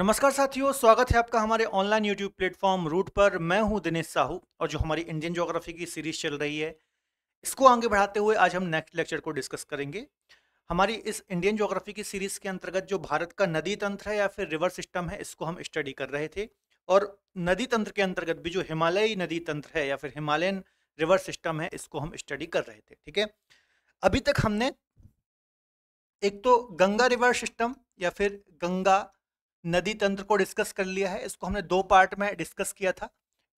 नमस्कार साथियों स्वागत है आपका हमारे ऑनलाइन यूट्यूब प्लेटफॉर्म रूट पर मैं हूं दिनेश साहू और जो हमारी इंडियन ज्योग्राफी की सीरीज चल रही है इसको आगे बढ़ाते हुए आज हम नेक्स्ट लेक्चर को डिस्कस करेंगे हमारी इस इंडियन ज्योग्राफी की सीरीज के अंतर्गत जो भारत का नदी तंत्र है या फिर रिवर सिस्टम है इसको हम स्टडी कर रहे थे और नदी तंत्र के अंतर्गत भी जो हिमालयी नदी तंत्र है या फिर हिमालयन रिवर सिस्टम है इसको हम स्टडी कर रहे थे ठीक है अभी तक हमने एक तो गंगा रिवर सिस्टम या फिर गंगा नदी तंत्र को डिस्कस कर लिया है इसको हमने दो पार्ट में डिस्कस किया था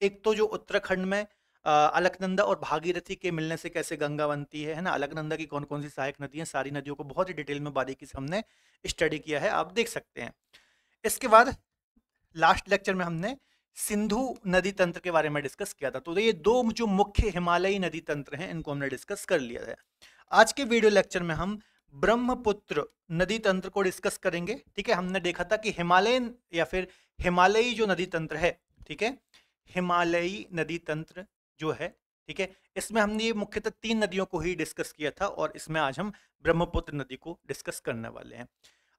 एक तो जो उत्तराखंड में अलकनंदा और भागीरथी के मिलने से कैसे गंगा बनती है है ना अलकनंदा की कौन कौन सी सहायक नदियाँ सारी नदियों को बहुत ही डिटेल में बारीकी से हमने स्टडी किया है आप देख सकते हैं इसके बाद लास्ट लेक्चर में हमने सिंधु नदी तंत्र के बारे में डिस्कस किया था तो ये दो जो मुख्य हिमालयी नदी तंत्र हैं इनको हमने डिस्कस कर लिया है आज के वीडियो लेक्चर में हम ब्रह्मपुत्र नदी तंत्र को डिस्कस करेंगे ठीक है हमने देखा था कि हिमालयन या फिर हिमालयी जो नदी तंत्र है ठीक है हिमालयी नदी तंत्र जो है ठीक है इसमें हमने ये मुख्यतः तीन नदियों को ही डिस्कस किया था और इसमें आज हम ब्रह्मपुत्र नदी को डिस्कस करने वाले हैं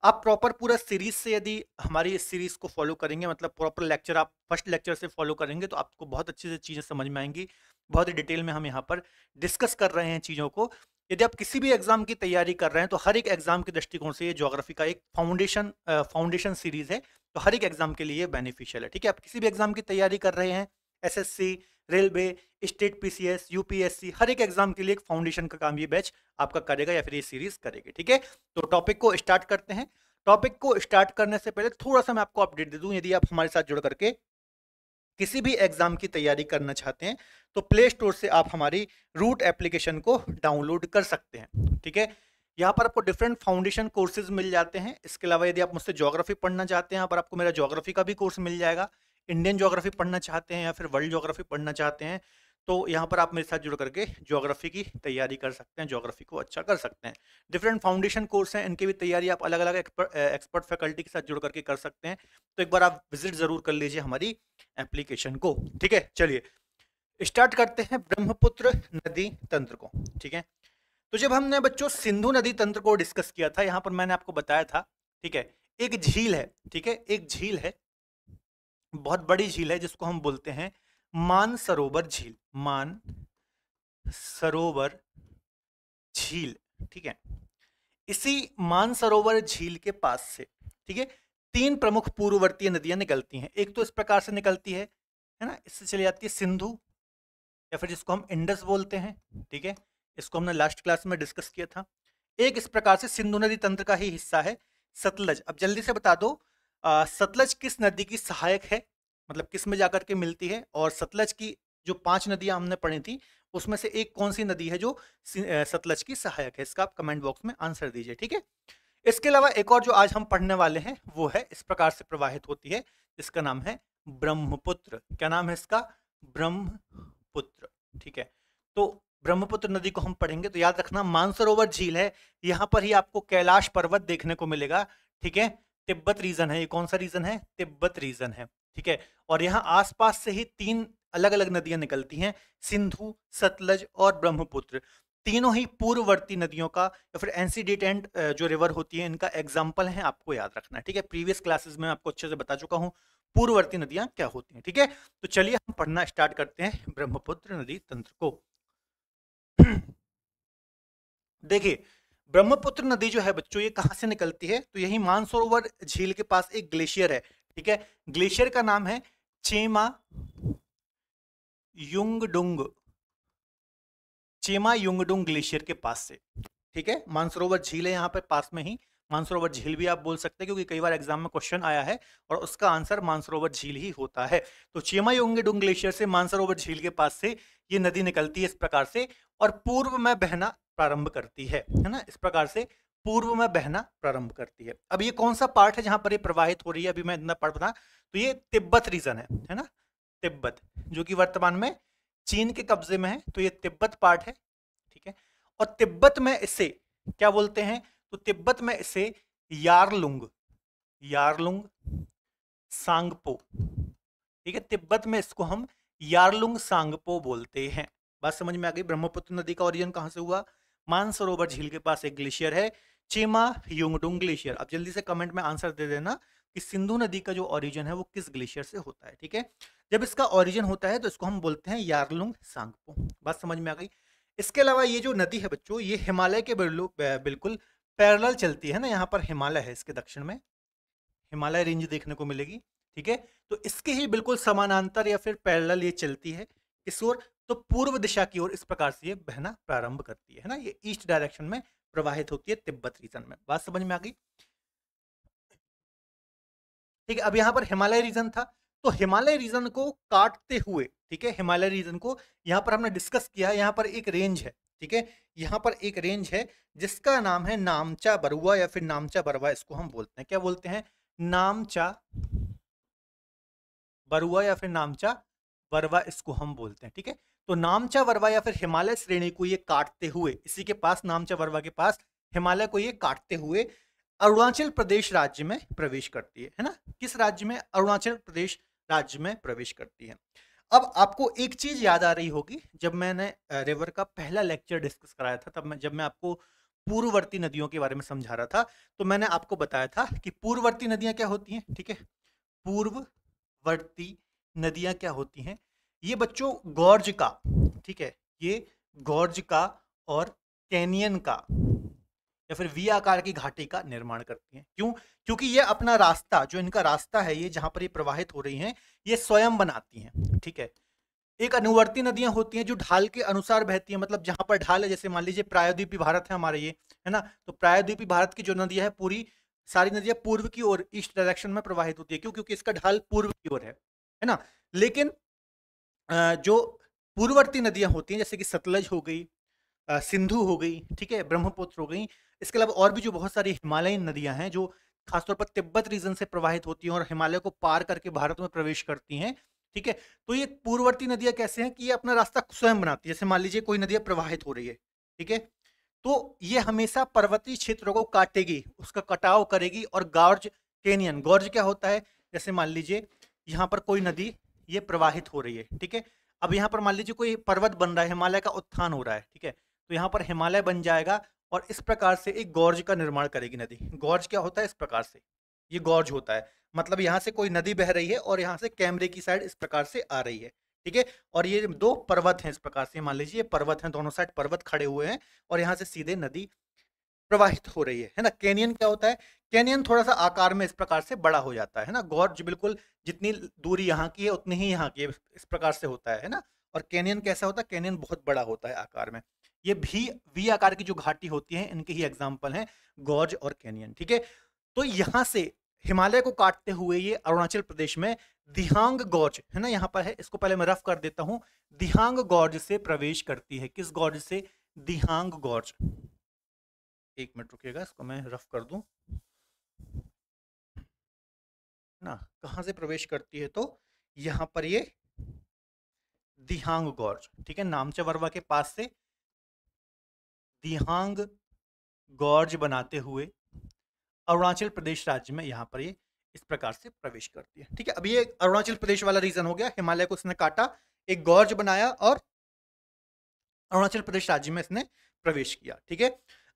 आप प्रॉपर पूरा सीरीज से यदि हमारी इस सीरीज को फॉलो करेंगे मतलब प्रॉपर लेक्चर आप फर्स्ट लेक्चर से फॉलो करेंगे तो आपको बहुत अच्छे से चीज़ें समझ में आएंगी बहुत ही डिटेल में हम यहाँ पर डिस्कस कर रहे हैं चीज़ों को यदि आप किसी भी एग्जाम की तैयारी कर रहे हैं तो हर एक एग्जाम के दृष्टिकोण से ये ज्योग्राफी का एक फाउंडेशन फाउंडेशन सीरीज है तो हर एक एग्जाम के लिए बेनिफिशियल है ठीक है आप किसी भी एग्जाम की तैयारी कर रहे हैं SSC railway state PCS UPSC हर एक एग्जाम के लिए एक फाउंडेशन का काम ये बैच आपका करेगा या फिर ये सीरीज करेगी ठीक है तो टॉपिक को स्टार्ट करते हैं टॉपिक को स्टार्ट करने से पहले थोड़ा सा मैं आपको अपडेट दे दूं यदि आप हमारे साथ जुड़ करके किसी भी एग्ज़ाम की तैयारी करना चाहते हैं तो प्ले स्टोर से आप हमारी रूट एप्लीकेशन को डाउनलोड कर सकते हैं ठीक है यहाँ पर आपको डिफरेंट फाउंडेशन कोर्सेज मिल जाते हैं इसके अलावा यदि आप मुझसे जोग्राफी पढ़ना चाहते हैं यहाँ पर आपको मेरा जोग्राफी का भी कोर्स मिल जाएगा इंडियन जोग्राफी पढ़ना चाहते हैं या फिर वर्ल्ड जोग्राफी पढ़ना चाहते हैं तो यहाँ पर आप मेरे साथ जुड़ करके ज्योग्राफी की तैयारी कर सकते हैं ज्योग्राफी को अच्छा कर सकते हैं डिफरेंट फाउंडेशन कोर्स हैं इनकी भी तैयारी आप अलग अलग एक्सपर्ट फैकल्टी के साथ जुड़ करके कर सकते हैं तो एक बार आप विजिट ज़रूर कर लीजिए हमारी एप्लीकेशन को ठीक है चलिए स्टार्ट करते हैं ब्रह्मपुत्र नदी तंत्र को ठीक है तो जब हमने बच्चों सिंधु नदी तंत्र को डिस्कस किया था यहाँ पर मैंने आपको बताया था ठीक है एक झील है ठीक है एक झील है बहुत बड़ी झील है जिसको हम बोलते हैं मान सरोवर झील मान सरोवर झील ठीक है इसी मान सरोवर झील के पास से ठीक है तीन प्रमुख पूर्ववर्तीय नदियां निकलती हैं एक तो इस प्रकार से निकलती है है ना इससे चली जाती है सिंधु या फिर जिसको हम इंडस बोलते हैं ठीक है इसको हमने लास्ट क्लास में डिस्कस किया था एक इस प्रकार से सिंधु नदी तंत्र का ही हिस्सा है सतलज अब जल्दी से बता दो आ, सतलज किस नदी की सहायक है मतलब किस में जाकर के मिलती है और सतलज की जो पांच नदियां हमने पढ़ी थी उसमें से एक कौन सी नदी है जो सतलज की सहायक है इसका आप कमेंट बॉक्स में आंसर दीजिए ठीक है इसके अलावा एक और जो आज हम पढ़ने वाले हैं वो है इस प्रकार से प्रवाहित होती है जिसका नाम है ब्रह्मपुत्र क्या नाम है इसका ब्रह्मपुत्र ठीक है तो ब्रह्मपुत्र नदी को हम पढ़ेंगे तो याद रखना मानसरोवर झील है यहाँ पर ही आपको कैलाश पर्वत देखने को मिलेगा ठीक है तिब्बत रीजन है ये कौन सा रीजन है तिब्बत रीजन है ठीक है और यहाँ आसपास से ही तीन अलग अलग नदियां निकलती हैं सिंधु सतलज और ब्रह्मपुत्र तीनों ही पूर्ववर्ती नदियों का या फिर एंसीडेटेंट जो रिवर होती है इनका एग्जाम्पल है आपको याद रखना है ठीक है प्रीवियस क्लासेस में आपको अच्छे से बता चुका हूँ पूर्ववर्ती नदियां क्या होती हैं ठीक है तो चलिए हम पढ़ना स्टार्ट करते हैं ब्रह्मपुत्र नदी तंत्र को देखिए ब्रह्मपुत्र नदी जो है बच्चों ये कहाँ से निकलती है तो यही मानसरोवर झील के पास एक ग्लेशियर है ठीक है ग्लेशियर का नाम है चेमा युंगडुंग चेमा युंगडुंग ग्लेशियर के पास से ठीक है मानसरोवर झील है यहाँ पे पास में ही मानसरोवर झील भी आप बोल सकते हैं क्योंकि कई बार एग्जाम में क्वेश्चन आया है और उसका आंसर मानसरोवर झील ही होता है तो चेमा चेमायोंगेडुंग ग्लेशियर से मानसरोवर झील के पास से ये नदी निकलती है इस प्रकार से और पूर्व में बहना प्रारंभ करती है है ना इस प्रकार से पूर्व में बहना प्रारंभ करती है अब ये कौन सा पार्ट है जहां पर ये प्रवाहित हो रही है अभी मैं इतना पढ़ बता तो ये तिब्बत रीजन है है ना तिब्बत जो कि वर्तमान में चीन के कब्जे में है तो ये तिब्बत पार्ट है ठीक है और तिब्बत में इसे क्या बोलते हैं तो तिब्बत में इसे यारलुंग यारलुंग सांगपो ठीक है तिब्बत में इसको हम यारलुंग सांगपो बोलते हैं बात समझ में आ गई ब्रह्मपुत्र नदी का ओरिजन कहां से हुआ मानसरोवर झील के पास एक ग्लेशियर है चेमा युंगडुंग ग्लेशियर अब जल्दी से कमेंट में आंसर दे देना कि सिंधु नदी का जो ओरिजिन है वो किस ग्लेशियर से होता है ठीक है जब इसका ओरिजिन होता है तो इसको हम बोलते हैं यारलुंग सांगपो बात समझ में आ गई इसके अलावा ये जो नदी है बच्चों ये हिमालय के बिल्कुल पैरल चलती है ना यहाँ पर हिमालय है इसके दक्षिण में हिमालय रेंज देखने को मिलेगी ठीक है तो इसके ही बिल्कुल समानांतर या फिर पैरल ये चलती है इस ओर तो पूर्व दिशा की ओर इस प्रकार से ये बहना प्रारंभ करती है ना ये ईस्ट डायरेक्शन में प्रवाहित होती है तिब्बत रीजन में बात समझ में आ गई ठीक है अब यहाँ पर हिमालय रीजन था तो हिमालय रीजन को काटते हुए ठीक है हिमालय रीजन को यहाँ पर हमने डिस्कस किया यहाँ पर एक रेंज है ठीक है यहाँ पर एक रेंज है जिसका नाम है नामचा बरुआ या फिर नामचा बरवा इसको हम बोलते हैं क्या बोलते हैं नामचा बरुआ या फिर नामचा बरवा इसको हम बोलते हैं ठीक है तो नामचा वर्वा या फिर हिमालय श्रेणी को ये काटते हुए इसी के पास नामचा वर्वा के पास हिमालय को ये काटते हुए अरुणाचल प्रदेश राज्य में प्रवेश करती है है ना किस राज्य में अरुणाचल प्रदेश राज्य में प्रवेश करती है अब आपको एक चीज याद आ रही होगी जब मैंने रिवर का पहला लेक्चर डिस्कस कराया था तब मैं जब मैं आपको पूर्ववर्ती नदियों के बारे में समझा रहा था तो मैंने आपको बताया था कि पूर्ववर्ती नदियां क्या होती हैं ठीक है पूर्ववर्ती नदियां क्या होती हैं ये बच्चों गॉर्ज का ठीक है ये गॉर्ज का और कैनियन का या फिर वी आकार की घाटी का निर्माण करती हैं क्यों क्योंकि ये अपना रास्ता जो इनका रास्ता है ये जहाँ पर ये प्रवाहित हो रही हैं ये स्वयं बनाती हैं ठीक है एक अनुवर्ती नदियां होती हैं जो ढाल के अनुसार बहती हैं मतलब जहाँ पर ढाल है जैसे मान लीजिए प्रायद्वीपी भारत है हमारे ये है ना तो प्रायद्वीपी भारत की जो नदियां है पूरी सारी नदियां पूर्व की ओर ईस्ट डायरेक्शन में प्रवाहित होती है क्यों क्योंकि इसका ढाल पूर्व की ओर है है ना लेकिन जो पूर्ववर्ती नदियां होती हैं जैसे कि सतलज हो गई सिंधु हो गई ठीक है ब्रह्मपुत्र हो गई इसके अलावा और भी जो बहुत सारी हिमालयी नदियां हैं जो खासतौर पर तिब्बत रीजन से प्रवाहित होती हैं और हिमालय को पार करके भारत में प्रवेश करती हैं ठीक है तो ये पूर्ववर्ती नदियां कैसे हैं कि ये अपना रास्ता स्वयं बनाती है जैसे मान लीजिए कोई नदियां प्रवाहित हो रही है ठीक है तो ये हमेशा पर्वतीय क्षेत्रों को काटेगी उसका कटाव करेगी और गॉर्ज केनियन गॉर्ज क्या होता है जैसे मान लीजिए यहाँ पर कोई नदी ये प्रवाहित हो रही है ठीक है अब यहाँ पर मान लीजिए कोई पर्वत बन रहा है हिमालय का उत्थान हो रहा है ठीक है तो यहाँ पर हिमालय बन जाएगा और इस प्रकार से एक गौरज का निर्माण करेगी नदी गौरज क्या होता है इस प्रकार से ये गौरज होता है मतलब यहाँ से कोई नदी बह रही है और यहाँ से कैमरे की साइड इस प्रकार से आ रही है ठीक है और ये दो पर्वत हैं इस प्रकार से मान लीजिए ये पर्वत हैं दोनों साइड पर्वत खड़े हुए हैं और यहाँ से सीधे नदी प्रवाहित हो रही है है ना कैनियन क्या होता है कैनियन थोड़ा सा आकार में इस प्रकार से बड़ा हो जाता है ना गौर बिल्कुल जितनी दूरी यहाँ की है उतनी ही यहाँ की है इस प्रकार से होता है ना और कैनियन कैसा होता है कैनियन बहुत बड़ा होता है आकार में ये भी वी आकार की जो घाटी होती है इनके ही एग्जाम्पल हैं गौर्ज और कैनियन ठीक है तो यहाँ से हिमालय को काटते हुए ये अरुणाचल प्रदेश में दिहांग गौर्ज है ना यहाँ पर है इसको पहले मैं रफ कर देता हूँ दिहांग गौर्ज से प्रवेश करती है किस गौर्ज से दिहांग गौर्ज एक मिनट रुकिएगा इसको मैं रफ कर दूं ना कहाँ से प्रवेश करती है तो यहाँ पर ये दिहांग गौर्ज ठीक है नामचे वर्वा के पास से दिहांग गौर्ज बनाते हुए अरुणाचल प्रदेश राज्य में यहाँ पर ये इस प्रकार से प्रवेश करती है ठीक है अभी ये अरुणाचल प्रदेश वाला रीजन हो गया हिमालय को इसने काटा एक गौर्ज बनाया और अरुणाचल प्रदेश राज्य में इसने प्रवेश किया ठीक है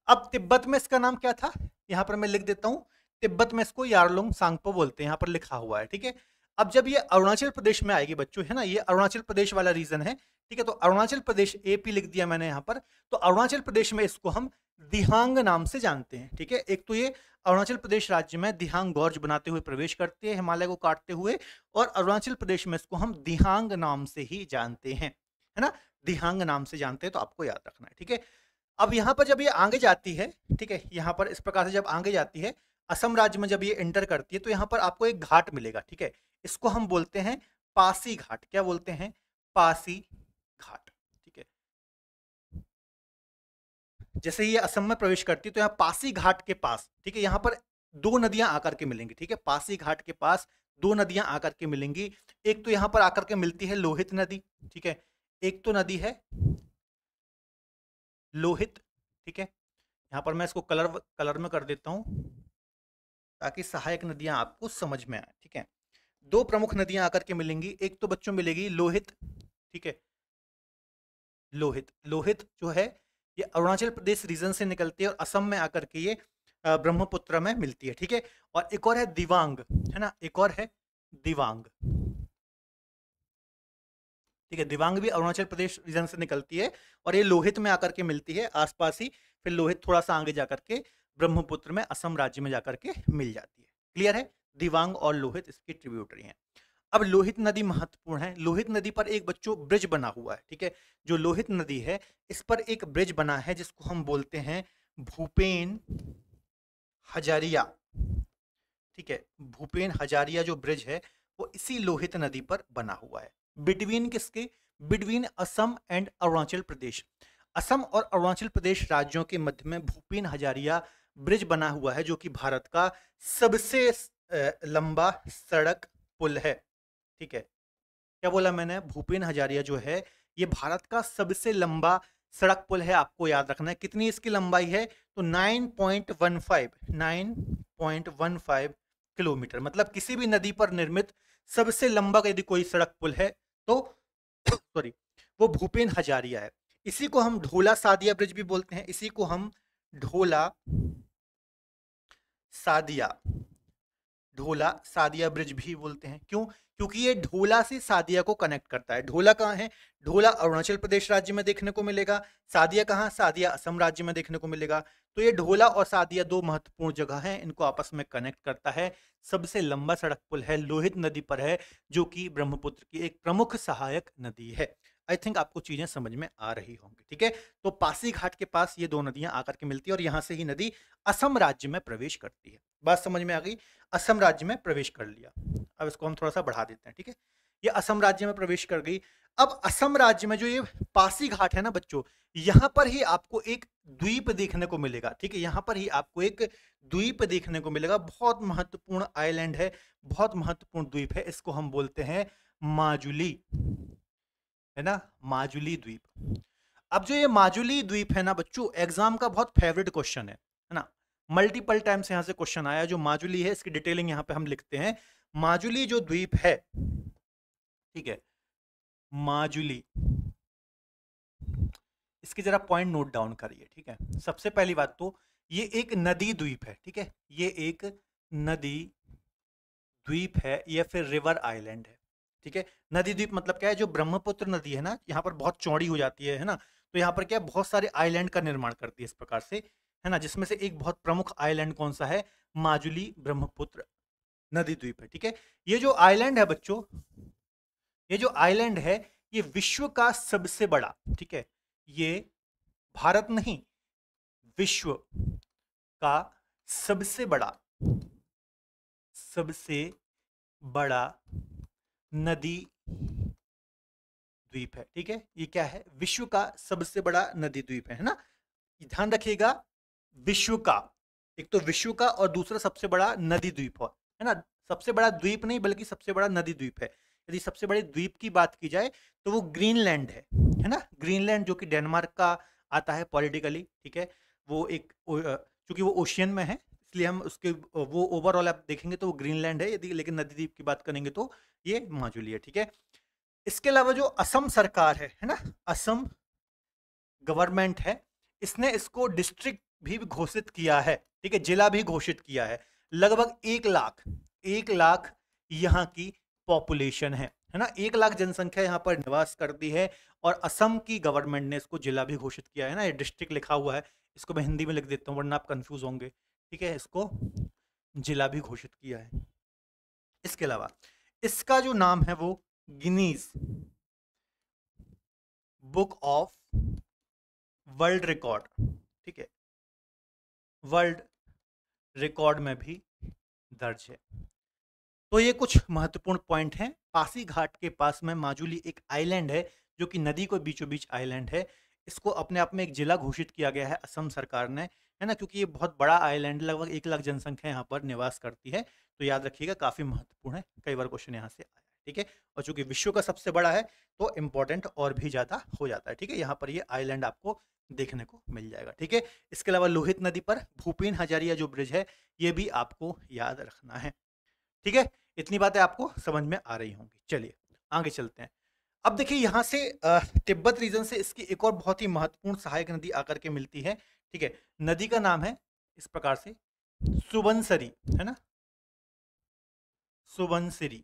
अब तिब्बत में इसका नाम क्या था यहाँ पर मैं लिख देता हूँ तिब्बत में इसको यारलोंग सांगपो बोलते हैं यहाँ पर लिखा हुआ है ठीक है अब जब ये अरुणाचल प्रदेश में आएगी बच्चों है ना ये अरुणाचल प्रदेश वाला रीजन है ठीक है तो अरुणाचल प्रदेश एपी लिख दिया मैंने यहाँ पर तो अरुणाचल प्रदेश में इसको हम दिहांग नाम से जानते हैं ठीक है एक तो ये अरुणाचल प्रदेश राज्य में दिहांग गौर्ज बनाते हुए प्रवेश करते हैं हिमालय को काटते हुए और अरुणाचल प्रदेश में इसको हम दिहांग नाम से ही जानते हैं है ना दिहांग नाम से जानते हैं तो आपको याद रखना है ठीक है अब यहाँ पर जब ये आगे जाती है ठीक है यहाँ पर इस प्रकार से जब आगे जाती है असम राज्य में जब ये एंटर करती है तो यहाँ पर आपको एक घाट मिलेगा ठीक है इसको हम बोलते हैं पासी घाट क्या बोलते हैं पासी घाट ठीक है जैसे ये असम में प्रवेश करती है तो यहाँ पासी घाट के पास ठीक है यहाँ पर दो नदियां आकर के मिलेंगी ठीक है पासी घाट के पास दो नदियां आकर के मिलेंगी एक तो यहाँ पर आकर के मिलती है लोहित नदी ठीक है एक तो नदी है लोहित ठीक है यहाँ पर मैं इसको कलर कलर में कर देता हूँ ताकि सहायक नदियाँ आपको समझ में आए ठीक है दो प्रमुख नदियाँ आकर के मिलेंगी एक तो बच्चों मिलेगी लोहित ठीक है लोहित लोहित जो है ये अरुणाचल प्रदेश रीजन से निकलती है और असम में आकर के ये ब्रह्मपुत्र में मिलती है ठीक है और एक और है दिवांग है ना एक और है दिवांग ठीक है दिवांग भी अरुणाचल प्रदेश रीजन से निकलती है और ये लोहित में आकर के मिलती है आसपास ही फिर लोहित थोड़ा सा आगे जाकर के ब्रह्मपुत्र में असम राज्य में जाकर के मिल जाती है क्लियर है दिवांग और लोहित इसकी ट्रिब्यूटरी हैं अब लोहित नदी महत्वपूर्ण है लोहित नदी पर एक बच्चों ब्रिज बना हुआ है ठीक है जो लोहित नदी है इस पर एक ब्रिज बना है जिसको हम बोलते हैं भूपेन हजारिया ठीक है भूपेन हजारिया जो ब्रिज है वो इसी लोहित नदी पर बना हुआ है बिटवीन किसके बिटवीन असम एंड अरुणाचल प्रदेश असम और अरुणाचल प्रदेश राज्यों के मध्य में भूपेन हजारिया ब्रिज बना हुआ है जो कि भारत का सबसे लंबा सड़क पुल है ठीक है क्या बोला मैंने भूपेन हजारिया जो है ये भारत का सबसे लंबा सड़क पुल है आपको याद रखना है कितनी इसकी लंबाई है तो 9.15 9.15 किलोमीटर मतलब किसी भी नदी पर निर्मित सबसे लंबा यदि कोई सड़क पुल है तो सॉरी वो भूपेन हजारिया है इसी को हम ढोला सादिया ब्रिज भी बोलते हैं इसी को हम ढोला सादिया ढोला सादिया ब्रिज भी बोलते हैं क्यों क्योंकि ये ढोला से सादिया को कनेक्ट करता है ढोला कहाँ है ढोला अरुणाचल प्रदेश राज्य में देखने को मिलेगा सादिया कहाँ सादिया असम राज्य में देखने को मिलेगा तो ये ढोला और सादिया दो महत्वपूर्ण जगह हैं इनको आपस में कनेक्ट करता है सबसे लंबा सड़क पुल है लोहित नदी पर है जो कि ब्रह्मपुत्र की एक प्रमुख सहायक नदी है आई थिंक आपको चीज़ें समझ में आ रही होंगी ठीक है तो पासी घाट के पास ये दो नदियाँ आकर के मिलती है और यहाँ से ही नदी असम राज्य में प्रवेश करती है बात समझ में आ गई असम राज्य में प्रवेश कर लिया अब इसको हम थोड़ा सा बढ़ा देते हैं ठीक है ये असम राज्य में प्रवेश कर गई अब असम राज्य में जो ये पासी घाट है ना बच्चों यहाँ पर ही आपको एक द्वीप देखने को मिलेगा ठीक है यहाँ पर ही आपको एक द्वीप देखने को मिलेगा बहुत महत्वपूर्ण आइलैंड है बहुत महत्वपूर्ण द्वीप है इसको हम बोलते हैं माजुली है ना माजुली द्वीप अब जो ये माजुली द्वीप है ना बच्चों एग्जाम का बहुत फेवरेट क्वेश्चन है है ना मल्टीपल टाइम्स यहाँ से क्वेश्चन आया जो माजुली है इसकी डिटेलिंग यहाँ पे हम लिखते हैं माजुली जो द्वीप है ठीक है माजुली इसकी जरा पॉइंट नोट डाउन करिए ठीक है सबसे पहली बात तो ये एक नदी द्वीप है ठीक है ये एक नदी द्वीप है या फिर रिवर आइलैंड है ठीक है नदी द्वीप मतलब क्या है जो ब्रह्मपुत्र नदी है ना यहाँ पर बहुत चौड़ी हो जाती है है ना तो यहाँ पर क्या है बहुत सारे आइलैंड का निर्माण करती है इस प्रकार से है ना जिसमें से एक बहुत प्रमुख आइलैंड कौन सा है माजुली ब्रह्मपुत्र नदी द्वीप है ठीक है ये जो आइलैंड है बच्चों ये जो आइलैंड है ये विश्व का सबसे बड़ा ठीक है ये भारत नहीं विश्व का सबसे बड़ा सबसे बड़ा नदी द्वीप है ठीक है ये क्या है विश्व का सबसे बड़ा नदी द्वीप है ना ध्यान रखिएगा विश्व का एक तो विश्व का और दूसरा सबसे बड़ा नदी द्वीप है ना सबसे बड़ा द्वीप नहीं बल्कि सबसे बड़ा नदी द्वीप है यदि सबसे बड़े द्वीप की बात की जाए तो वो ग्रीनलैंड है है ना ग्रीनलैंड जो कि डेनमार्क का आता है पॉलिटिकली ठीक है वो एक चूंकि वो ओशियन में है इसलिए हम उसके वो ओवरऑल आप देखेंगे तो वो ग्रीनलैंड है यदि लेकिन द्वीप की बात करेंगे तो ये माजुली है ठीक है इसके अलावा जो असम सरकार है है ना असम गवर्नमेंट है इसने इसको डिस्ट्रिक्ट भी घोषित किया है ठीक है जिला भी घोषित किया है लगभग एक लाख एक लाख यहाँ की पॉपुलेशन है है ना एक लाख जनसंख्या यहाँ पर निवास करती है और असम की गवर्नमेंट ने इसको जिला भी घोषित किया है ना ये डिस्ट्रिक्ट लिखा हुआ है इसको मैं हिंदी में लिख देता हूँ वरना आप कंफ्यूज होंगे ठीक है इसको जिला भी घोषित किया है इसके अलावा इसका जो नाम है वो Guinness book of world record ठीक है वर्ल्ड रिकॉर्ड में भी दर्ज है तो ये कुछ महत्वपूर्ण पॉइंट हैं पासी घाट के पास में माजुली एक आइलैंड है जो कि नदी को बीचों बीच आइलैंड है इसको अपने आप में एक जिला घोषित किया गया है असम सरकार ने है ना क्योंकि ये बहुत बड़ा आइलैंड लगभग एक लाख जनसंख्या यहाँ पर निवास करती है तो याद रखिएगा काफ़ी महत्वपूर्ण है कई बार क्वेश्चन यहाँ से आया ठीक है और चूंकि विश्व का सबसे बड़ा है तो इम्पोर्टेंट और भी ज़्यादा हो जाता है ठीक है यहाँ पर ये आईलैंड आपको देखने को मिल जाएगा ठीक है इसके अलावा लोहित नदी पर भूपेन हजारिया जो ब्रिज है ये भी आपको याद रखना है ठीक है इतनी बातें आपको समझ में आ रही होंगी चलिए आगे चलते हैं अब देखिए यहाँ से तिब्बत रीजन से इसकी एक और बहुत ही महत्वपूर्ण सहायक नदी आकर के मिलती है ठीक है नदी का नाम है इस प्रकार से सुबनसरी है ना सुबनसरी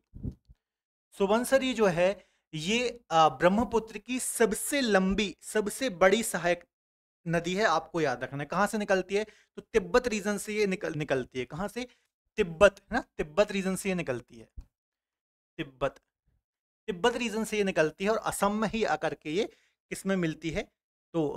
सुबनसरी जो है ये ब्रह्मपुत्र की सबसे लंबी सबसे बड़ी सहायक नदी है आपको याद रखना है कहाँ से निकलती है तो तिब्बत रीजन से ये निकल निकलती है कहाँ से तिब्बत है ना तिब्बत रीजन से ये निकलती है तिब्बत तिब्बत रीजन से ये निकलती है और असम में ही आकर के ये किसमें मिलती है तो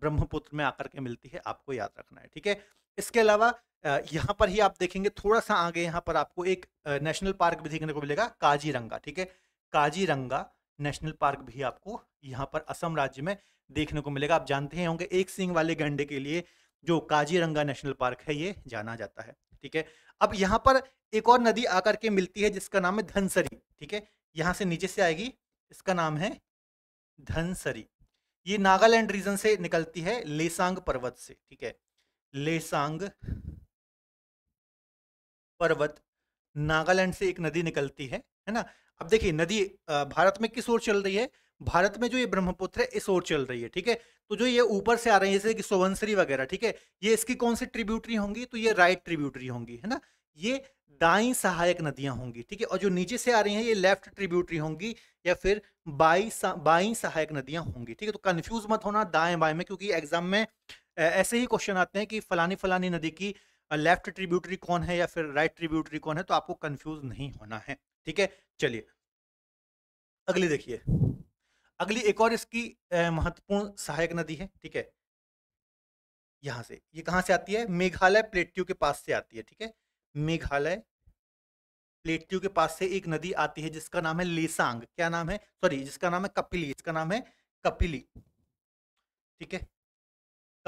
ब्रह्मपुत्र में आकर के मिलती है आपको याद रखना है ठीक है इसके अलावा यहाँ पर ही आप देखेंगे थोड़ा सा आगे यहाँ पर आपको एक नेशनल पार्क भी देखने को मिलेगा काजीरंगा ठीक है काजीरंगा नेशनल पार्क भी आपको यहाँ पर असम राज्य में देखने को मिलेगा आप जानते हैं होंगे एक सिंह वाले गंडे के लिए जो काजीरंगा नेशनल पार्क है ये जाना जाता है ठीक है अब यहाँ पर एक और नदी आकर के मिलती है जिसका नाम है धनसरी ठीक है यहाँ से नीचे से आएगी इसका नाम है धनसरी ये नागालैंड रीजन से निकलती है लेसांग पर्वत से ठीक है लेसांग पर्वत नागालैंड से एक नदी निकलती है है ना अब देखिए नदी भारत में किस ओर चल रही है भारत में जो ये ब्रह्मपुत्र है इस ओर चल रही है ठीक है तो जो ये ऊपर से आ रही है जैसे कि सोवंसरी वगैरह ठीक है ये इसकी कौन सी ट्रिब्यूटरी होंगी तो ये राइट ट्रिब्यूटरी होंगी है ना ये दाई सहायक नदियां होंगी ठीक है और जो नीचे से आ रही हैं ये लेफ्ट ट्रिब्यूटरी होंगी या फिर बाई सा, बाई सहायक नदियां होंगी ठीक है तो कन्फ्यूज मत होना दाएं बाएं में क्योंकि एग्जाम में ऐसे ही क्वेश्चन आते हैं कि फलानी फलानी नदी की लेफ्ट ट्रिब्यूटरी कौन है या फिर राइट ट्रिब्यूटरी कौन है तो आपको कंफ्यूज नहीं होना है ठीक है चलिए अगली देखिए अगली एक और इसकी महत्वपूर्ण सहायक नदी है ठीक है यहां से ये कहां से आती है मेघालय प्लेट्यू के पास से आती है ठीक है मेघालय प्लेट्यू के पास से एक नदी आती है जिसका नाम है लेसांग क्या नाम है सॉरी जिसका नाम है कपिली इसका नाम है कपिली ठीक है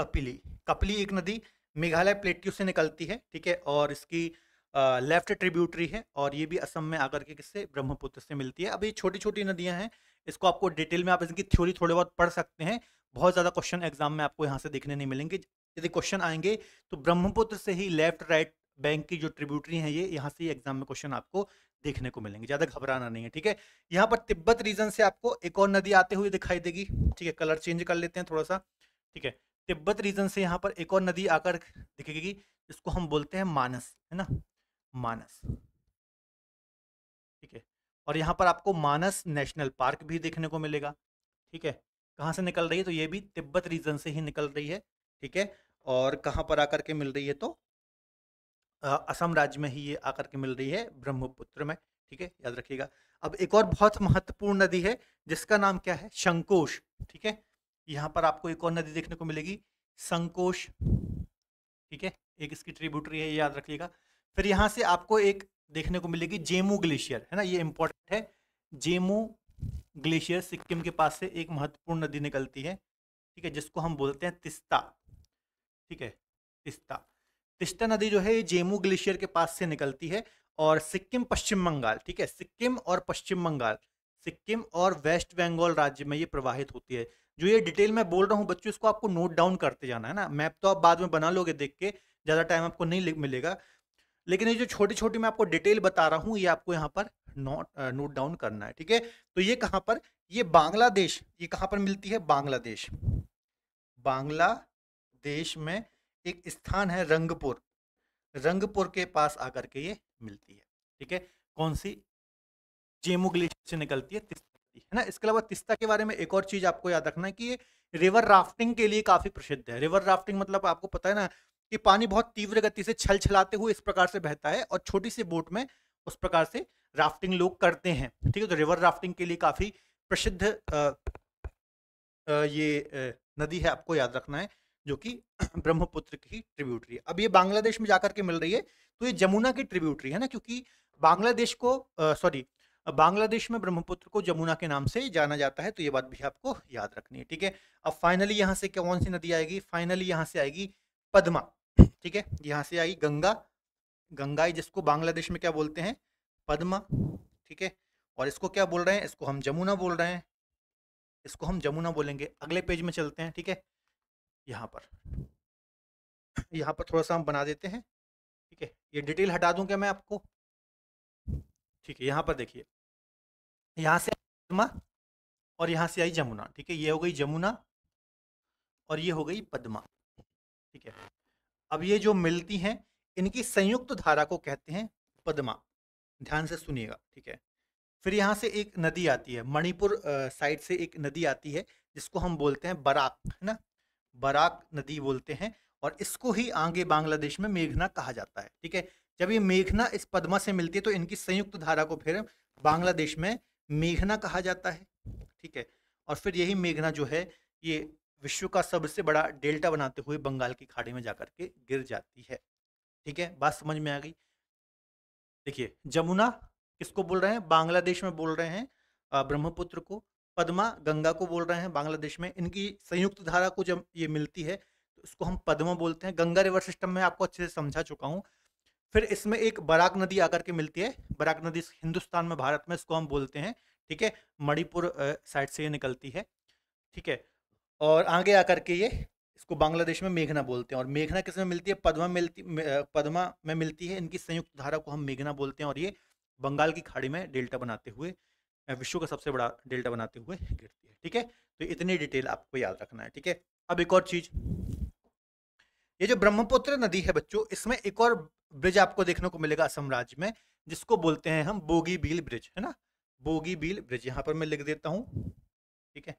कपिली कपिली एक नदी मेघालय प्लेट्यू से निकलती है ठीक है और इसकी लेफ्ट ट्रिब्यूटरी है और ये भी असम में आकर के किससे ब्रह्मपुत्र से मिलती है अब ये छोटी छोटी नदियां हैं इसको आपको डिटेल में आप इनकी थ्योरी थोड़े बहुत पढ़ सकते हैं बहुत ज़्यादा क्वेश्चन एग्जाम में आपको यहाँ से देखने नहीं मिलेंगे यदि क्वेश्चन आएंगे तो ब्रह्मपुत्र से ही लेफ्ट राइट बैंक की जो ट्रिब्यूटरी हैं ये यहाँ से एग्जाम में क्वेश्चन आपको देखने को मिलेंगे ज़्यादा घबराना नहीं है ठीक है यहाँ पर तिब्बत रीजन से आपको एक और नदी आते हुए दिखाई देगी ठीक है कलर चेंज कर लेते हैं थोड़ा सा ठीक है तिब्बत रीजन से यहाँ पर एक और नदी आकर दिखेगी इसको हम बोलते हैं मानस है ना मानस ठीक है और यहाँ पर आपको मानस नेशनल पार्क भी देखने को मिलेगा ठीक है कहाँ से निकल रही है तो ये भी तिब्बत रीजन से ही निकल रही है ठीक है और कहाँ पर आकर के मिल रही है तो असम राज्य में ही ये आकर के मिल रही है ब्रह्मपुत्र में ठीक है याद रखिएगा अब एक और बहुत महत्वपूर्ण नदी है जिसका नाम क्या है शंकोश ठीक है यहाँ पर आपको एक और नदी देखने को मिलेगी संकोश ठीक है एक इसकी ट्रिब्यूटरी है याद रखिएगा फिर यहाँ से आपको एक देखने को मिलेगी जेमू ग्लेशियर है ना ये इम्पोर्टेंट है जेमू ग्लेशियर सिक्किम के पास से एक महत्वपूर्ण नदी निकलती है ठीक है जिसको हम बोलते हैं तिस्ता ठीक है तिस्ता तिस्टा नदी जो है ये जेमू ग्लेशियर के पास से निकलती है और सिक्किम पश्चिम बंगाल ठीक है सिक्किम और पश्चिम बंगाल सिक्किम और वेस्ट बंगाल राज्य में ये प्रवाहित होती है जो ये डिटेल मैं बोल रहा हूँ बच्चों इसको आपको नोट डाउन करते जाना है ना मैप तो आप बाद में बना लोगे देख के ज़्यादा टाइम आपको नहीं मिलेगा लेकिन ये जो छोटी छोटी मैं आपको डिटेल बता रहा हूँ ये आपको यहाँ पर नोट नोट डाउन करना है ठीक है तो ये कहाँ पर ये बांग्लादेश ये कहाँ पर मिलती है बांग्लादेश बांग्लादेश में एक स्थान है रंगपुर रंगपुर के पास आकर के ये मिलती है ठीक है कौन सी जेमू ग्लेशियर से निकलती है तिस्ता है ना इसके अलावा तिस्ता के बारे में एक और चीज़ आपको याद रखना है कि ये रिवर राफ्टिंग के लिए काफ़ी प्रसिद्ध है रिवर राफ्टिंग मतलब आपको पता है ना कि पानी बहुत तीव्र गति से छल छलाते हुए इस प्रकार से बहता है और छोटी सी बोट में उस प्रकार से राफ्टिंग लोग करते हैं ठीक है तो रिवर राफ्टिंग के लिए काफ़ी प्रसिद्ध ये नदी है आपको याद रखना है जो कि ब्रह्मपुत्र की ट्रिब्यूटरी है अब ये बांग्लादेश में जाकर के मिल रही है तो ये जमुना की ट्रिब्यूटरी है ना क्योंकि बांग्लादेश को सॉरी बांग्लादेश में ब्रह्मपुत्र को जमुना के नाम से जाना जाता है तो ये बात भी आपको याद रखनी है ठीक है अब फाइनली यहाँ से कौन सी नदी आएगी फाइनली यहाँ से आएगी पदमा ठीक है यहाँ से आएगी गंगा गंगाई जिसको बांग्लादेश में क्या बोलते हैं पदमा ठीक है और इसको क्या बोल रहे हैं इसको हम जमुना बोल रहे हैं इसको हम जमुना बोलेंगे अगले पेज में चलते हैं ठीक है यहाँ पर यहाँ पर थोड़ा सा हम बना देते हैं ठीक है ये डिटेल हटा दूँ क्या मैं आपको ठीक है यहाँ पर देखिए यहाँ से पदमा और यहाँ से आई जमुना ठीक है ये हो गई जमुना और ये हो गई पदमा ठीक है अब ये जो मिलती हैं इनकी संयुक्त धारा को कहते हैं पदमा ध्यान से सुनिएगा ठीक है फिर यहाँ से एक नदी आती है मणिपुर साइड से एक नदी आती है जिसको हम बोलते हैं बराक है ना बराक नदी बोलते हैं और इसको ही आगे बांग्लादेश में मेघना कहा जाता है ठीक है जब ये मेघना इस पद्मा से मिलती है तो इनकी संयुक्त धारा को फिर बांग्लादेश में मेघना कहा जाता है ठीक है और फिर यही मेघना जो है ये विश्व का सबसे बड़ा डेल्टा बनाते हुए बंगाल की खाड़ी में जाकर के गिर जाती है ठीक है बात समझ में आ गई देखिए जमुना किसको बोल रहे हैं बांग्लादेश में बोल रहे हैं ब्रह्मपुत्र को पद्मा गंगा को बोल रहे हैं बांग्लादेश में इनकी संयुक्त धारा को जब ये मिलती है तो इसको हम पद्मा बोलते हैं गंगा रिवर सिस्टम में आपको अच्छे से समझा चुका हूँ फिर इसमें एक बराक नदी आकर के मिलती है बराक नदी हिंदुस्तान में भारत में इसको हम बोलते हैं ठीक है मणिपुर साइड से ये निकलती है ठीक है और आगे आकर के ये इसको बांग्लादेश में मेघना बोलते हैं और मेघना किस में मिलती है पद्मा मिलती पद्मा में मिलती है इनकी संयुक्त धारा को हम मेघना बोलते हैं और ये बंगाल की खाड़ी में डेल्टा बनाते हुए विश्व का सबसे बड़ा डेल्टा बनाते हुए गिरती है ठीक है तो इतनी डिटेल आपको याद रखना है ठीक है अब एक और चीज ये जो ब्रह्मपुत्र नदी है बच्चों इसमें एक और ब्रिज आपको देखने को मिलेगा असम राज्य में जिसको बोलते हैं हम बोगी बील ब्रिज है ना बोगी बील ब्रिज यहां पर मैं लिख देता हूं ठीक है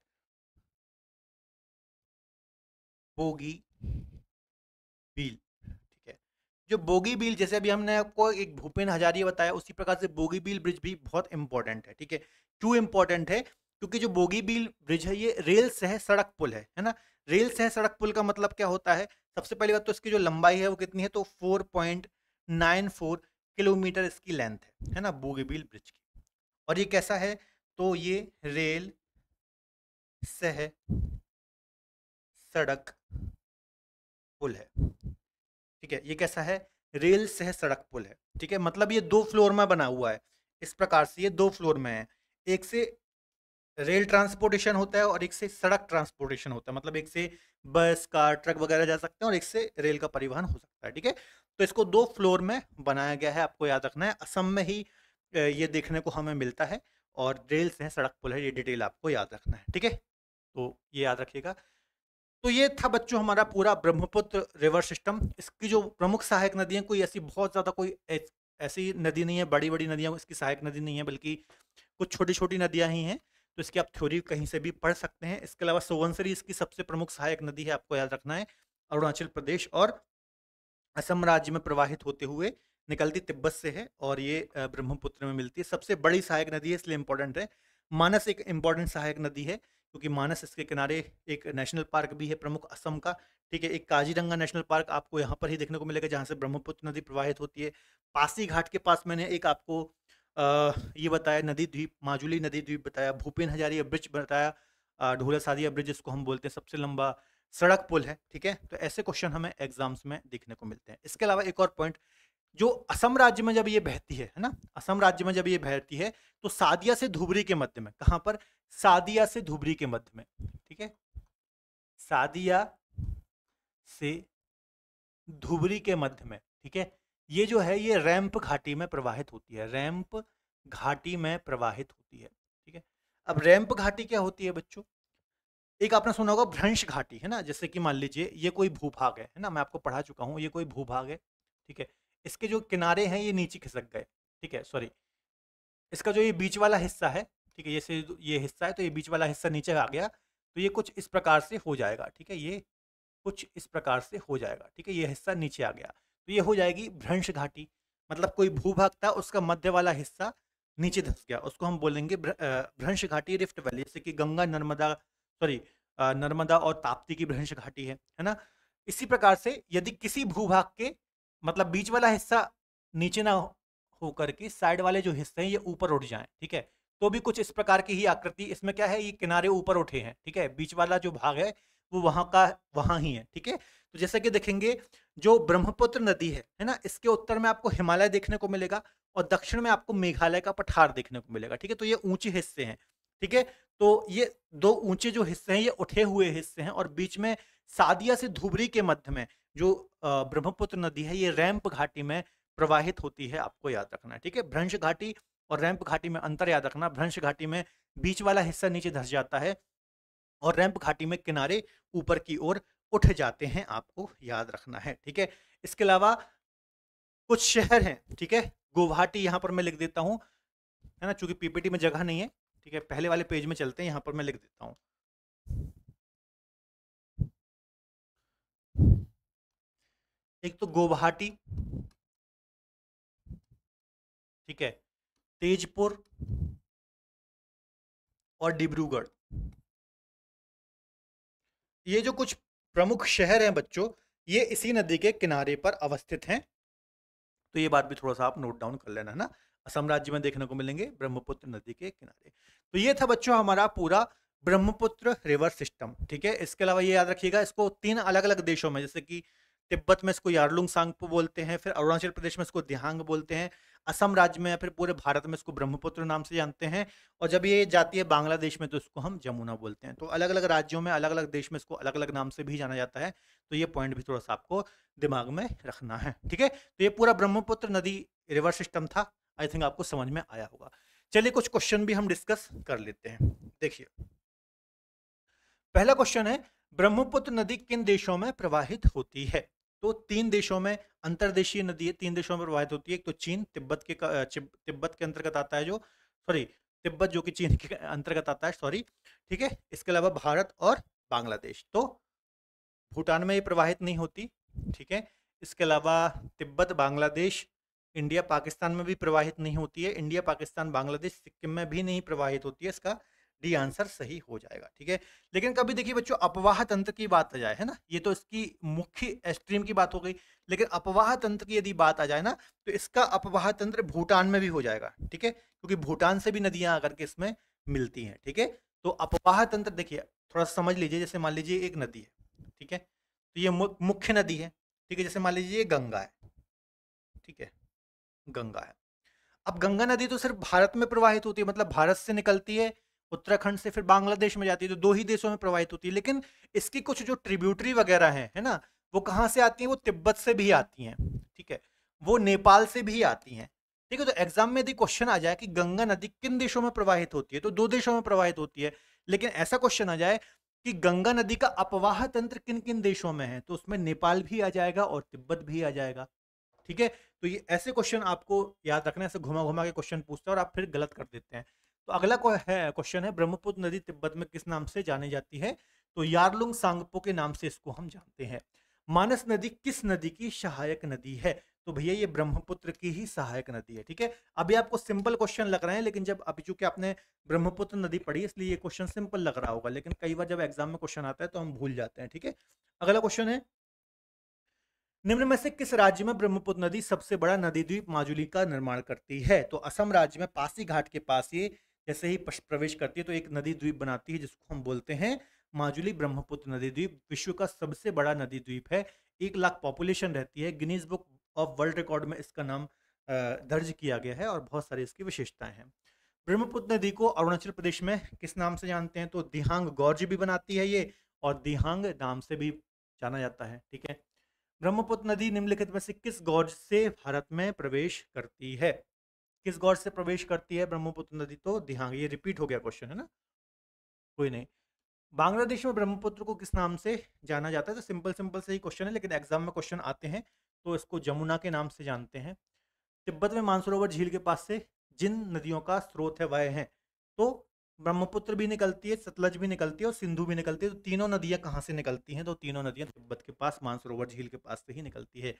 बोगी बील जो बोगी बिल जैसे अभी हमने आपको एक भूपेन हजारी बताया उसी प्रकार से बोगी बिल ब्रिज भी बहुत इंपॉर्टेंट है ठीक है क्यों इंपॉर्टेंट है क्योंकि जो बोगी बिल ब्रिज है ये रेल सह सड़क पुल है है ना रेल सह सड़क पुल का मतलब क्या होता है सबसे पहली बात तो इसकी जो लंबाई है वो कितनी है तो four point nine four kilometre इसकी लेंथ है है ना बोगी बिल ब्रिज की और ये कैसा है तो ये रेल सह सड़क पुल है ठीक है ये कैसा है रेल सह सड़क पुल है ठीक है मतलब ये दो फ्लोर में बना हुआ है इस प्रकार से ये दो फ्लोर में है एक से रेल ट्रांसपोर्टेशन होता है और एक से सड़क ट्रांसपोर्टेशन होता है मतलब एक से बस कार ट्रक वगैरह जा सकते हैं और एक से रेल का परिवहन हो सकता है ठीक है तो इसको दो फ्लोर में बनाया गया है आपको याद रखना है असम में ही ये देखने को हमें मिलता है और रेल से सड़क पुल है ये डिटेल आपको याद रखना है ठीक है तो ये याद रखिएगा तो ये था बच्चों हमारा पूरा ब्रह्मपुत्र रिवर सिस्टम इसकी जो प्रमुख सहायक नदियाँ कोई ऐसी बहुत ज़्यादा कोई ऐसी नदी नहीं है बड़ी बड़ी नदियाँ इसकी सहायक नदी नहीं है बल्कि कुछ छोटी छोटी नदियाँ ही हैं तो इसकी आप थ्योरी कहीं से भी पढ़ सकते हैं इसके अलावा सोवनसरी इसकी सबसे प्रमुख सहायक नदी है आपको याद रखना है अरुणाचल प्रदेश और असम राज्य में प्रवाहित होते हुए निकलती तिब्बत से है और ये ब्रह्मपुत्र में मिलती है सबसे बड़ी सहायक नदी है इसलिए इम्पोर्टेंट है मानस एक इम्पॉर्टेंट सहायक नदी है क्योंकि मानस इसके किनारे एक नेशनल पार्क भी है प्रमुख असम का ठीक है एक काजीरंगा नेशनल पार्क आपको यहाँ पर ही देखने को मिलेगा जहाँ से ब्रह्मपुत्र नदी प्रवाहित होती है पासी घाट के पास मैंने एक आपको आ, ये बताया नदी द्वीप माजुली नदी द्वीप बताया भूपेन हजारी ब्रिज बताया ढोला सादिया ब्रिज जिसको हम बोलते हैं सबसे लंबा सड़क पुल है ठीक है तो ऐसे क्वेश्चन हमें एग्जाम्स में देखने को मिलते हैं इसके अलावा एक और पॉइंट जो असम राज्य में जब ये बहती है है ना असम राज्य में जब ये बहती है तो सादिया से धुबरी के मध्य में कहां पर सादिया से धुबरी के मध्य में ठीक है सादिया से धुबरी के मध्य में ठीक है ये जो है ये रैम्प घाटी में प्रवाहित होती है रैम्प घाटी में प्रवाहित होती है ठीक है अब रैम्प घाटी क्या होती है बच्चों एक आपने सुना होगा भ्रंश घाटी है ना जैसे कि मान लीजिए ये कोई भूभाग है ना मैं आपको पढ़ा चुका हूँ ये कोई भूभाग है ठीक है इसके जो किनारे हैं ये नीचे खिसक गए ठीक है सॉरी इसका जो ये बीच वाला हिस्सा है ठीक है जैसे ये हिस्सा है तो ये बीच वाला हिस्सा नीचे आ गया तो ये कुछ इस प्रकार से हो जाएगा ठीक है ये कुछ इस प्रकार से हो जाएगा ठीक है ये हिस्सा नीचे आ गया तो ये हो जाएगी भ्रंश घाटी मतलब कोई भूभाग था उसका मध्य वाला हिस्सा नीचे धस गया उसको हम बोलेंगे भ्रंश घाटी रिफ्ट वैली जैसे कि गंगा नर्मदा सॉरी नर्मदा और ताप्ती की भ्रंश घाटी है है ना इसी प्रकार से यदि किसी भूभाग के मतलब बीच वाला हिस्सा नीचे ना होकर के साइड वाले जो हिस्से हैं ये ऊपर उठ जाएं ठीक है तो भी कुछ इस प्रकार की ही आकृति इसमें क्या है ये किनारे ऊपर उठे हैं ठीक है बीच वाला जो भाग है वो वहाँ का वहाँ ही है ठीक है तो जैसे कि देखेंगे जो ब्रह्मपुत्र नदी है है ना इसके उत्तर में आपको हिमालय देखने को मिलेगा और दक्षिण में आपको मेघालय का पठार देखने को मिलेगा ठीक है तो ये ऊंचे हिस्से हैं ठीक है तो ये दो ऊंचे जो हिस्से हैं ये उठे हुए हिस्से हैं और बीच में सादिया से धुबरी के मध्य में जो ब्रह्मपुत्र नदी है ये रैम्प घाटी में प्रवाहित होती है आपको याद रखना है ठीक है भ्रंश घाटी और रैंप घाटी में अंतर याद रखना भ्रंश घाटी में बीच वाला हिस्सा नीचे धस जाता है और रैंप घाटी में किनारे ऊपर की ओर उठ जाते हैं आपको याद रखना है ठीक है इसके अलावा कुछ शहर हैं ठीक है गुवाहाटी यहाँ पर मैं लिख देता हूँ है ना चूंकि पीपीटी में जगह नहीं है ठीक है पहले वाले पेज में चलते हैं यहाँ पर मैं लिख देता हूँ एक तो गोवाहाटी ठीक है तेजपुर और डिब्रूगढ़ ये जो कुछ प्रमुख शहर हैं बच्चों ये इसी नदी के किनारे पर अवस्थित हैं तो ये बात भी थोड़ा सा आप नोट डाउन कर लेना है ना असम राज्य में देखने को मिलेंगे ब्रह्मपुत्र नदी के किनारे तो ये था बच्चों हमारा पूरा ब्रह्मपुत्र रिवर सिस्टम ठीक है इसके अलावा ये याद रखिएगा इसको तीन अलग अलग देशों में जैसे कि तिब्बत में इसको यारलुंग सांगपो बोलते हैं फिर अरुणाचल प्रदेश में इसको दिहांग बोलते हैं असम राज्य में या फिर पूरे भारत में इसको ब्रह्मपुत्र नाम से जानते हैं और जब ये जाती है बांग्लादेश में तो इसको हम जमुना बोलते हैं तो अलग अलग राज्यों में अलग अलग देश में इसको अलग अलग नाम से भी जाना जाता है तो ये पॉइंट भी थोड़ा सा आपको दिमाग में रखना है ठीक है तो ये पूरा ब्रह्मपुत्र नदी रिवर सिस्टम था आई थिंक आपको समझ में आया होगा चलिए कुछ क्वेश्चन भी हम डिस्कस कर लेते हैं देखिए पहला क्वेश्चन है ब्रह्मपुत्र नदी किन देशों में प्रवाहित होती है तो तीन देशों में अंतर्देशीय नदी तीन देशों में प्रवाहित होती है एक तो चीन तिब्बत के तिब्बत के अंतर्गत आता है जो सॉरी तिब्बत जो कि चीन के अंतर्गत आता है सॉरी ठीक है इसके अलावा भारत और बांग्लादेश तो भूटान में ये प्रवाहित नहीं होती ठीक है इसके अलावा तिब्बत बांग्लादेश इंडिया पाकिस्तान में भी प्रवाहित नहीं होती है इंडिया पाकिस्तान बांग्लादेश सिक्किम में भी नहीं प्रवाहित होती है इसका डी आंसर सही हो जाएगा ठीक है लेकिन कभी देखिए बच्चों अपवाह तंत्र की बात आ जाए है ना ये तो इसकी मुख्य स्ट्रीम की बात हो गई लेकिन अपवाह तंत्र की यदि बात आ जाए ना तो इसका अपवाह तंत्र भूटान में भी हो जाएगा ठीक है क्योंकि भूटान से भी नदियां आकर के इसमें मिलती हैं ठीक है थीके? तो अपवाह तंत्र देखिए थोड़ा समझ लीजिए जैसे मान लीजिए एक नदी है ठीक है तो ये मुख्य नदी है ठीक है जैसे मान लीजिए ये गंगा है ठीक है गंगा है अब गंगा नदी तो सिर्फ भारत में प्रवाहित होती है मतलब भारत से निकलती है उत्तराखंड से फिर बांग्लादेश में जाती है तो दो ही देशों में प्रवाहित होती है लेकिन इसकी कुछ जो ट्रिब्यूटरी वगैरह है है ना वो कहाँ से आती हैं वो तिब्बत से भी आती हैं ठीक है वो नेपाल से भी आती हैं ठीक है तो एग्जाम में यदि क्वेश्चन आ जाए कि गंगा नदी किन देशों में प्रवाहित होती है तो दो देशों में प्रवाहित होती है लेकिन ऐसा क्वेश्चन आ जाए कि गंगा नदी का अपवाह तंत्र किन किन देशों में है तो उसमें नेपाल भी आ जाएगा और तिब्बत भी आ जाएगा ठीक है तो ये ऐसे क्वेश्चन आपको याद रखना ऐसे घुमा घुमा के क्वेश्चन पूछता है और आप फिर गलत कर देते हैं तो अगला क्वेश्चन है ब्रह्मपुत्र नदी तिब्बत में किस नाम से जानी जाती है तो यारलुंग सांगपो के नाम से इसको हम जानते हैं मानस नदी किस नदी की सहायक नदी है तो भैया ये ब्रह्मपुत्र की ही सहायक नदी है ठीक है अभी आपको सिंपल क्वेश्चन लग रहे हैं लेकिन जब अभी चूंकि आपने ब्रह्मपुत्र नदी पढ़ी इसलिए ये क्वेश्चन सिंपल लग रहा होगा लेकिन कई बार जब एग्जाम में क्वेश्चन आता है तो हम भूल जाते हैं ठीक है अगला क्वेश्चन है निम्न में से किस राज्य में ब्रह्मपुत्र नदी सबसे बड़ा नदी द्वीप माजुली का निर्माण करती है तो असम राज्य में पासी घाट के पास ये जैसे ही प्रवेश करती है तो एक नदी द्वीप बनाती है जिसको हम बोलते हैं माजुली ब्रह्मपुत्र नदी द्वीप विश्व का सबसे बड़ा नदी द्वीप है एक लाख पॉपुलेशन रहती है Guinness book of world record में इसका नाम दर्ज किया गया है और बहुत सारी इसकी विशेषताएं हैं ब्रह्मपुत्र नदी को अरुणाचल प्रदेश में किस नाम से जानते हैं तो दिहांग गौर्ज भी बनाती है ये और दिहांग नाम से भी जाना जाता है ठीक है ब्रह्मपुत्र नदी निम्नलिखित में से किस गौर्ज से भारत में प्रवेश करती है किस गौर से प्रवेश करती है ब्रह्मपुत्र नदी तो दिहांग ये रिपीट हो गया क्वेश्चन है ना कोई नहीं बांग्लादेश में ब्रह्मपुत्र को किस नाम से जाना जाता है तो सिंपल सिंपल से ही क्वेश्चन है लेकिन एग्जाम में क्वेश्चन आते हैं तो इसको जमुना के नाम से जानते हैं तिब्बत में मानसरोवर झील के पास से जिन नदियों का स्रोत है वह है तो ब्रह्मपुत्र भी निकलती है सतलज भी निकलती है और सिंधु भी निकलती है तो तीनों नदियां कहाँ से निकलती हैं तो तीनों नदियां तिब्बत के पास मानसरोवर झील के पास से ही निकलती है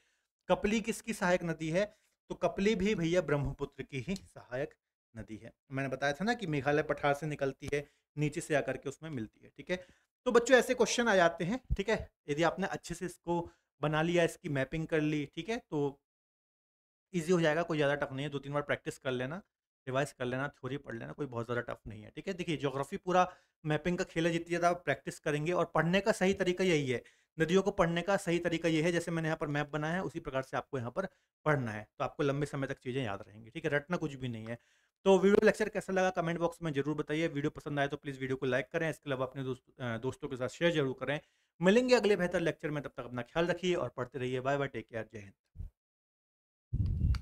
कपली किसकी सहायक नदी है तो कपली भी भैया ब्रह्मपुत्र की ही सहायक नदी है मैंने बताया था ना कि मेघालय पठार से निकलती है नीचे से आकर के उसमें मिलती है ठीक है तो बच्चों ऐसे क्वेश्चन आ जाते हैं ठीक है यदि आपने अच्छे से इसको बना लिया इसकी मैपिंग कर ली ठीक है तो ईजी हो जाएगा कोई ज़्यादा टफ नहीं है दो तीन बार प्रैक्टिस कर लेना रिवाइज कर लेना थ्योरी पढ़ लेना कोई बहुत ज़्यादा टफ नहीं है ठीक है देखिए ज्योग्राफी पूरा मैपिंग का खेल है जितनी ज़्यादा प्रैक्टिस करेंगे और पढ़ने का सही तरीका यही है नदियों को पढ़ने का सही तरीका ये है जैसे मैंने यहाँ पर मैप बनाया है उसी प्रकार से आपको यहाँ पर पढ़ना है तो आपको लंबे समय तक चीज़ें याद रहेंगी ठीक है रटना कुछ भी नहीं है तो वीडियो लेक्चर कैसा लगा कमेंट बॉक्स में जरूर बताइए वीडियो पसंद आए तो प्लीज़ वीडियो को लाइक करें इसके अलावा अपने दोस्त, दोस्तों के साथ शेयर जरूर करें मिलेंगे अगले बेहतर लेक्चर में तब तक अपना ख्याल रखिए और पढ़ते रहिए बाय बाय टेक केयर जय हिंद